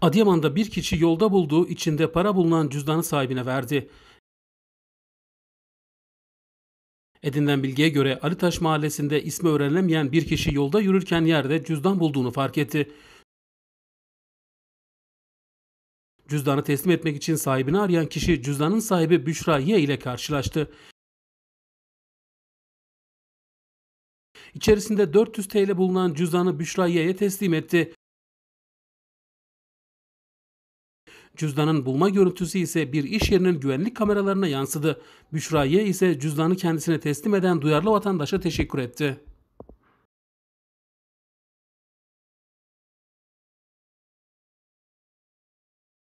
Adıyaman'da bir kişi yolda bulduğu içinde para bulunan cüzdanı sahibine verdi. Edinilen bilgiye göre Aritaş mahallesinde ismi öğrenilemeyen bir kişi yolda yürürken yerde cüzdan bulduğunu fark etti. Cüzdanı teslim etmek için sahibini arayan kişi cüzdanın sahibi Büşra Y ile karşılaştı. İçerisinde 400 TL bulunan cüzdanı Büşra Yeye teslim etti. Cüzdanın bulma görüntüsü ise bir iş yerinin güvenlik kameralarına yansıdı. Büşra Y ise cüzdanı kendisine teslim eden duyarlı vatandaşa teşekkür etti.